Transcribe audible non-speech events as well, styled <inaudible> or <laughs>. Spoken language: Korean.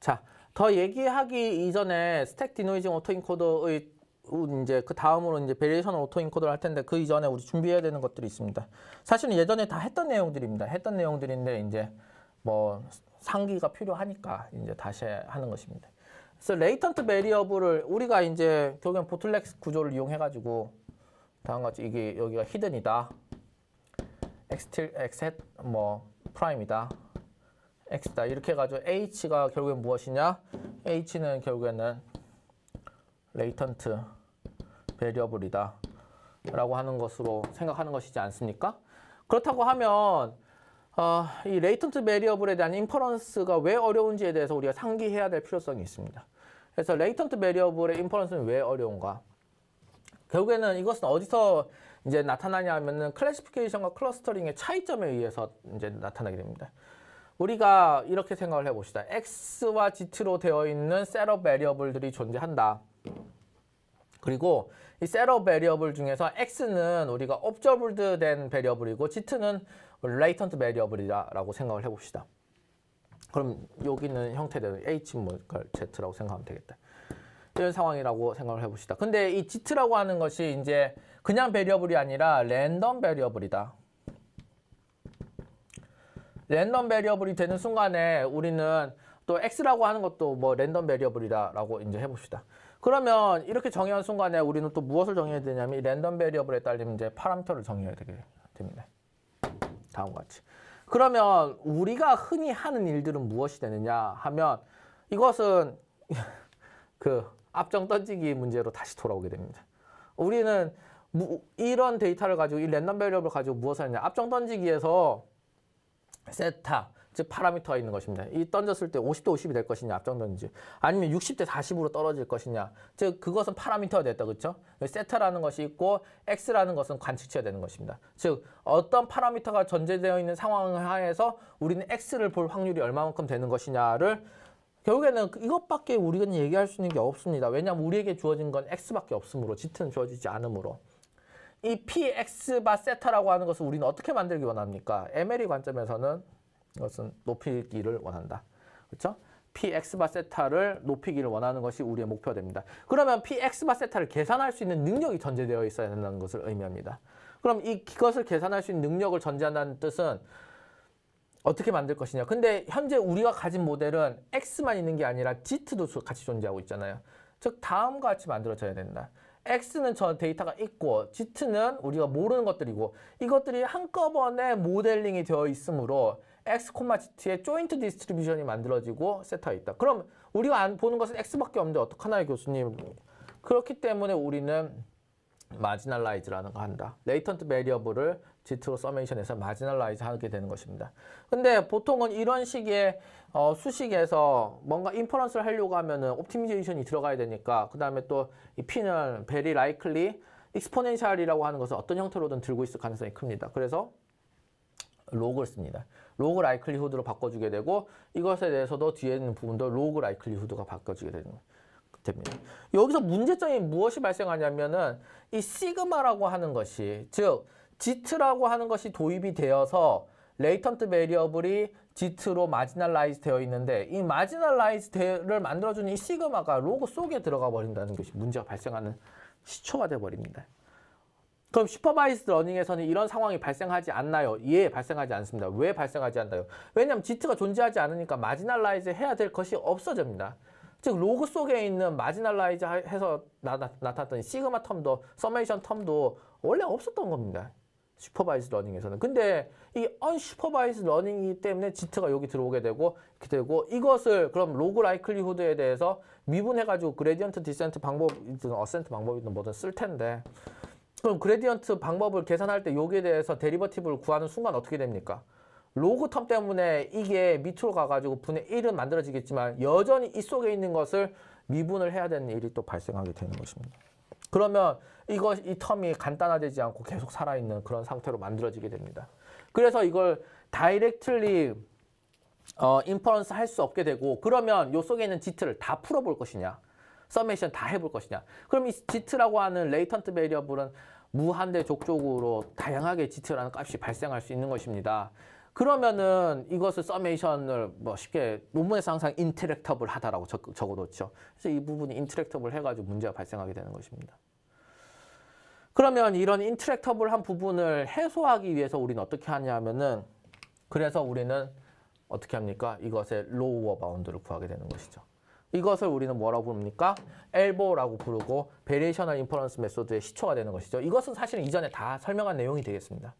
자, 더 얘기하기 이전에 스택 디노이징 오토 인코더의 이제 그 다음으로 이제 베리에이션 오토 인코더를 할 텐데 그 이전에 우리 준비해야 되는 것들이 있습니다. 사실은 예전에 다 했던 내용들입니다. 했던 내용들인데 이제 뭐 상기가 필요하니까 이제 다시 하는 것입니다. 그래서 레이턴트 베리어블을 우리가 이제 결국엔 보틀렉 스 구조를 이용해 가지고 다음 같이 이게 여기가 히든이다. 엑스틸 엑셋 뭐 프라임이다. x다 이렇게 해가지고 h가 결국엔 무엇이냐 h는 결국에는 레이턴트 베리어블이다 라고 하는 것으로 생각하는 것이지 않습니까? 그렇다고 하면 어, 이 레이턴트 베리어블에 대한 인퍼런스가 왜 어려운지에 대해서 우리가 상기해야 될 필요성이 있습니다. 그래서 레이턴트 베리어블의 인퍼런스는 왜 어려운가? 결국에는 이것은 어디서 이제 나타나냐 하면은 클래시피케이션과 클러스터링의 차이점에 의해서 이제 나타나게 됩니다. 우리가 이렇게 생각을 해봅시다. x와 gt로 되어 있는 셋업 베리어블들이 존재한다. 그리고 이 셋업 베리어블 중에서 x는 우리가 observed 된 베리어블이고 gt는 latent 베리어블이라고 생각을 해봅시다. 그럼 여기는 형태되는 h 뭘까 z라고 생각하면 되겠다. 이런 상황이라고 생각을 해봅시다. 근데 이 gt라고 하는 것이 이제 그냥 베리어블이 아니라 랜덤 베리어블이다. 랜덤 베리어블이 되는 순간에 우리는 또 x라고 하는 것도 뭐 랜덤 베리어블이다라고 이제 해봅시다. 그러면 이렇게 정의한 순간에 우리는 또 무엇을 정해야 되냐면 이 랜덤 베리어블에 딸린 이제 파라미터를 정의해야 되게 됩니다. 다음과 같이. 그러면 우리가 흔히 하는 일들은 무엇이 되느냐 하면 이것은 <laughs> 그 앞정 던지기 문제로 다시 돌아오게 됩니다. 우리는 무, 이런 데이터를 가지고 이 랜덤 베리어블 가지고 무엇을 하냐 앞정 던지기에서 세타 즉 파라미터가 있는 것입니다. 이 던졌을 때 50대 50이 될 것이냐 앞정도인지 아니면 60대 40으로 떨어질 것이냐 즉 그것은 파라미터가 됐다 그렇죠? 세타라는 것이 있고 x라는 것은 관측치가 되는 것입니다. 즉 어떤 파라미터가 전제되어 있는 상황 하에서 우리는 x를 볼 확률이 얼마만큼 되는 것이냐를 결국에는 이것밖에 우리는 얘기할 수 있는 게 없습니다. 왜냐하면 우리에게 주어진 건 x밖에 없으므로 gt는 주어지지 않으므로 이 px바 세타라고 하는 것을 우리는 어떻게 만들기 원합니까? m l e 관점에서는 이것은 높이기를 원한다. 그렇죠? px바 세타를 높이기를 원하는 것이 우리의 목표됩니다. 그러면 px바 세타를 계산할 수 있는 능력이 전제되어 있어야 된다는 것을 의미합니다. 그럼 이것을 계산할 수 있는 능력을 전제한다는 뜻은 어떻게 만들 것이냐. 근데 현재 우리가 가진 모델은 x만 있는 게 아니라 g 도 같이 존재하고 있잖아요. 즉 다음과 같이 만들어져야 된다. X는 저 데이터가 있고 G는 우리가 모르는 것들이고 이것들이 한꺼번에 모델링이 되어 있으므로 X, G의 조인트 디스트리뷰션이 만들어지고 세터가 있다. 그럼 우리가 안 보는 것은 X밖에 없는데 어떡하나요 교수님? 그렇기 때문에 우리는 마지널라이즈라는 거 한다. 레이턴트 베리어블을 지트로 서메이션에서 마지널라이즈 하게 되는 것입니다. 근데 보통은 이런 식의 어, 수식에서 뭔가 인퍼런스를 하려고 하면은 옵티미제이션이 들어가야 되니까 그 다음에 또이 P는 very likely, 익스포넨셜이라고 하는 것을 어떤 형태로든 들고 있을 가능성이 큽니다. 그래서 로그를 씁니다. 로그 라이클리후드로 바꿔주게 되고 이것에 대해서도 뒤에 있는 부분도 로그 라이클리후드가 바꿔주게 되는 거예요. 됩니다. 여기서 문제점이 무엇이 발생하냐면은 이 시그마라고 하는 것이 즉 지트라고 하는 것이 도입이 되어서 레이턴트 베리어블이 지트로 마지널라이즈 되어 있는데 이 마지널라이즈를 만들어주는 이 시그마가 로그 속에 들어가 버린다는 것이 문제가 발생하는 시초가 되어 버립니다. 그럼 슈퍼바이스 러닝에서는 이런 상황이 발생하지 않나요? 예, 발생하지 않습니다. 왜 발생하지 않나요? 왜냐하면 지트가 존재하지 않으니까 마지널라이즈 해야 될 것이 없어집니다. 즉 로그 속에 있는 마지널라이즈 해서 나, 나, 나타났던 시그마 텀도 서메이션 텀도 원래 없었던 겁니다. 슈퍼바이즈 러닝에서는. 근데 이 언슈퍼바이즈 러닝이기 때문에 지트가 여기 들어오게 되고 이렇게 되고 이것을 그럼 로그 라이클리후드에 대해서 미분해가지고 그레디언트 디센트 방법이든 어센트 방법이든 뭐든 쓸 텐데 그럼 그레디언트 방법을 계산할 때 여기에 대해서 데리버티브를 구하는 순간 어떻게 됩니까? 로그텀 때문에 이게 밑으로 가가지고 분의 1은 만들어지겠지만 여전히 이 속에 있는 것을 미분을 해야 되는 일이 또 발생하게 되는 것입니다. 그러면 이거 이 텀이 간단화되지 않고 계속 살아있는 그런 상태로 만들어지게 됩니다. 그래서 이걸 다이렉트리 어, 인퍼런스 할 수 없게 되고 그러면 요 속에 있는 지트를 다 풀어볼 것이냐 서메이션 다 해볼 것이냐 그럼 이 지트라고 하는 레이턴트 베리어블은 무한대 족적으로 다양하게 지트라는 값이 발생할 수 있는 것입니다. 그러면은 이것을 서메이션을 뭐 쉽게 논문에서 항상 인터랙터블 하다라고 적, 어놓죠 그래서 이 부분이 인터랙터블 해가지고 문제가 발생하게 되는 것입니다. 그러면 이런 인터랙터블한 부분을 해소하기 위해서 우리는 어떻게 하냐면은 그래서 우리는 어떻게 합니까? 이것의 로우어 바운드를 구하게 되는 것이죠. 이것을 우리는 뭐라고 부릅니까? 엘보라고 부르고 베리에이셔널 인퍼런스 메소드의 시초가 되는 것이죠. 이것은 사실 이전에 다 설명한 내용이 되겠습니다.